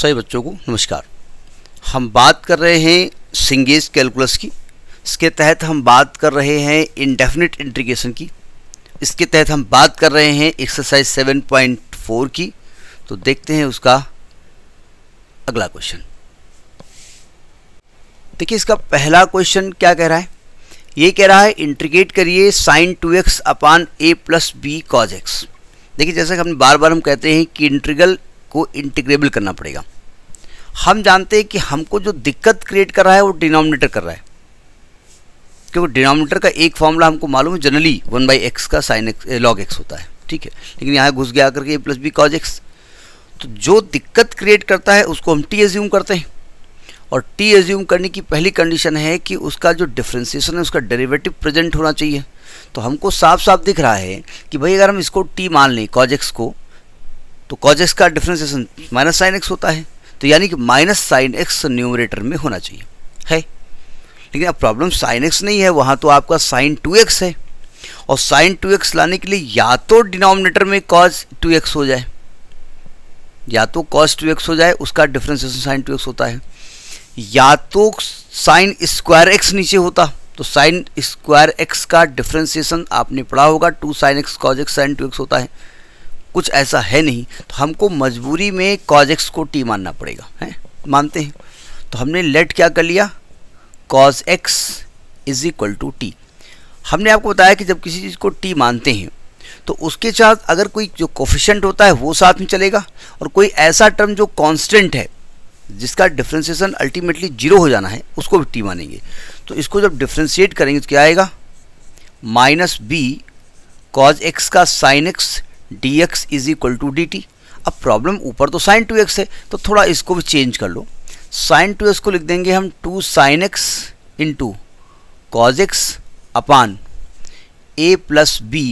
सभी बच्चों को नमस्कार हम बात कर रहे हैं सिंगेज कैलकुलस की इसके तहत हम बात कर रहे हैं इनडेफिनिट इंट्रीगेशन की इसके तहत हम बात कर रहे हैं एक्सरसाइज 7.4 की तो देखते हैं उसका अगला क्वेश्चन देखिए इसका पहला क्वेश्चन क्या कह रहा है ये कह रहा है इंट्रीगेट करिए sine two X upon A plus B cos X देखिए जैसा कि हम बार बार हम कहते हैं कि इंट्रीगल को इंटीग्रेबल करना पड़ेगा हम जानते हैं कि हमको जो दिक्कत क्रिएट कर रहा है वो डिनोमिनेटर कर रहा है क्योंकि डिनोमिनेटर का एक फॉर्मूला हमको मालूम है जनरली वन बाई एक्स का साइन एक्स लॉग एक्स होता है ठीक है लेकिन यहाँ घुस गया करके A plus B cos X तो जो दिक्कत क्रिएट करता है उसको हम टी एज्यूम करते हैं और टी एज्यूम करने की पहली कंडीशन है कि उसका जो डिफ्रेंसिएशन है उसका डेरिवेटिव प्रेजेंट होना चाहिए तो हमको साफ साफ दिख रहा है कि भाई अगर हम इसको टी मान लें कॉज एक्स को तो कॉज एक्स का डिफ्रेंसिएशन माइनस साइन एक्स होता है तो यानी कि माइनस साइन एक्स न्यूमरेटर में होना चाहिए है लेकिन अब प्रॉब्लम साइन एक्स नहीं है वहाँ तो आपका साइन टू एक्स है और साइन टू एक्स लाने के लिए या तो डिनोमिनेटर में कॉज टू एक्स हो जाए या तो कॉज टू एक्स हो जाए उसका डिफ्रेंसिएशन साइन टू एक्स होता है या तो साइन स्क्वायर एक्स नीचे होता तो साइन स्क्वायर एक्स का डिफ्रेंसिएशन आपने पढ़ा होगा two sine X cos X sine two X होता है कुछ ऐसा है नहीं तो हमको मजबूरी में कॉज एक्स को टी मानना पड़ेगा है मानते हैं तो हमने लेट क्या कर लिया cos X is equal to T हमने आपको बताया कि जब किसी चीज़ को टी मानते हैं तो उसके साथ अगर कोई जो कोफिशेंट होता है वो साथ में चलेगा और कोई ऐसा टर्म जो कॉन्स्टेंट है जिसका डिफ्रेंसिएशन अल्टीमेटली जीरो हो जाना है उसको भी टी मानेंगे तो इसको जब डिफ्रेंशिएट करेंगे तो क्या आएगा माइनस बी कॉज एक्स का sine X D X is equal to D T अब प्रॉब्लम ऊपर तो साइन टू एक्स है तो थोड़ा इसको भी चेंज कर लो साइन टू एक्स को लिख देंगे हम two sine X into cos X upon A plus B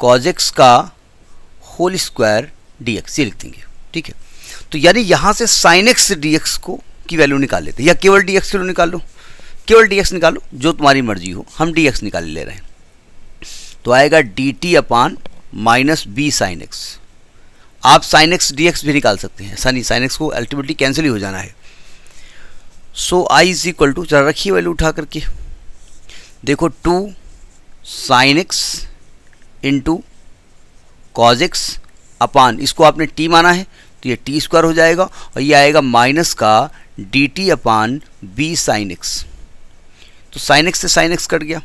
cos X का होल स्क्वायर डी एक्स ये लिख देंगे ठीक है तो यानी यहाँ से साइन एक्स डी एक्स को की वैल्यू निकाल लेते हैं या केवल डी एक्स की वैल्यू निकाल लो केवल डी एक्स निकालो जो तुम्हारी मर्जी हो हम डी एक्स निकाल ले रहे हैं तो आएगा D T upon minus B sine X आप साइन एक्स डी एक्स भी निकाल सकते हैं सनी साइन एक्स को अल्टीमेटली कैंसिल ही हो जाना है so I is equal to जरा रखिए वैल्यू उठा करके देखो two sine X into cos X upon इसको आपने टी माना है तो ये टी स्क्वायर हो जाएगा और ये आएगा माइनस का D T upon B sine X तो साइन एक्स से साइन एक्स कट गया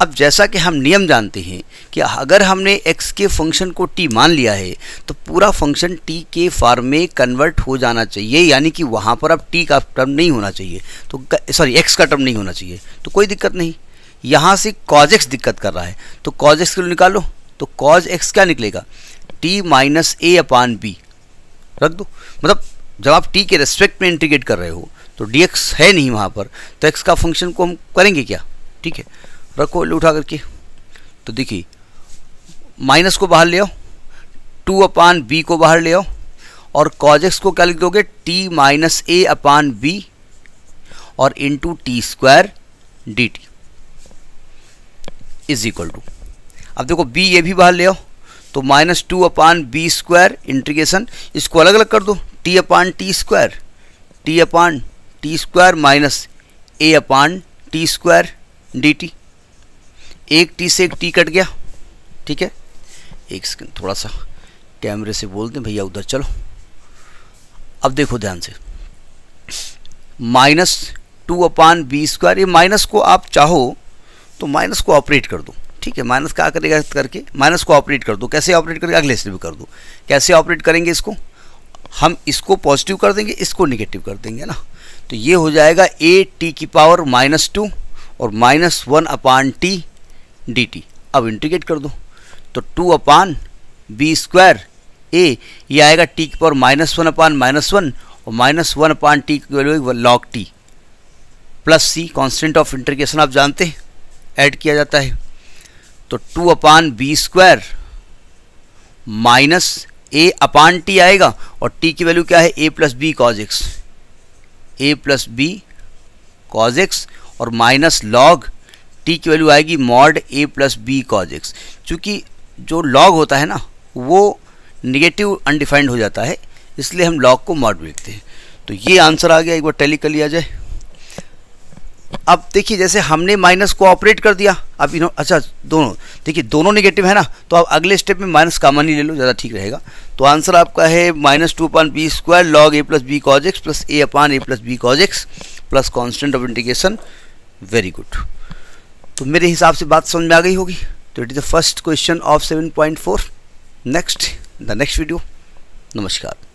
अब जैसा कि हम नियम जानते हैं कि अगर हमने x के फंक्शन को t मान लिया है तो पूरा फंक्शन t के फॉर्म में कन्वर्ट हो जाना चाहिए यानी कि वहाँ पर अब t का टर्म नहीं होना चाहिए तो सॉरी x का टर्म नहीं होना चाहिए तो कोई दिक्कत नहीं यहाँ से कॉज एक्स दिक्कत कर रहा है तो कॉज एक्स के लिए निकालो तो कॉज एक्स क्या निकलेगा T minus A upon B रख दो मतलब जब आप टी के रेस्पेक्ट में इंटीग्रेट कर रहे हो तो डी एक्स है नहीं वहाँ पर तो एक्स का फंक्शन को हम करेंगे क्या ठीक है रखो उठा करके तो देखिए माइनस को बाहर ले आओ टू अपान बी को बाहर ले आओ और कॉजेक्स को क्या लिख दोगे T minus A upon B और into T square D T is equal to अब देखो बी ये भी बाहर ले आओ तो minus two upon B square integration इसको अलग अलग कर दो T upon T square T upon T square minus A upon T square D T एक टी से एक टी कट गया ठीक है एक सेकेंड थोड़ा सा कैमरे से बोल दें भैया उधर चलो अब देखो ध्यान से minus two upon B square ये माइनस को आप चाहो तो माइनस को ऑपरेट कर दो ठीक है माइनस क्या करेगा करके माइनस को ऑपरेट कर दो कैसे ऑपरेट करके अगले स्टेप कर दो कैसे ऑपरेट करेंगे इसको हम इसको पॉजिटिव कर देंगे इसको निगेटिव कर देंगे ना तो ये हो जाएगा ए टी की पावर माइनस टू और minus one upon T D अब इंटीग्रेट कर दो तो two upon B square A ये आएगा टी की power minus one upon minus one और माइनस वन अपान टी की value log T plus C constant of integration आप जानते हैं ऐड किया जाता है तो two upon B square minus A upon T आएगा और टी की वैल्यू क्या है A plus B cos X A plus B cos X और माइनस लॉग टी की वैल्यू आएगी mod A plus B cos X चूँकि जो लॉग होता है ना वो निगेटिव अनडिफाइंड हो जाता है इसलिए हम लॉग को मॉड भी लिखते हैं तो ये आंसर आ गया एक बार टैली कर लिया जाए अब देखिए जैसे हमने माइनस को ऑपरेट कर दिया अब इन्हों अच्छा दोनों देखिए दोनों नेगेटिव है ना तो आप अगले स्टेप में माइनस कामन ही ले लो ज़्यादा ठीक रहेगा तो आंसर आपका है minus two upon B square log A plus B cos X plus A upon A plus B cos X plus constant of integration very good तो मेरे हिसाब से बात समझ में आ गई होगी तो it is the first question of seven point four next the next video नमस्कार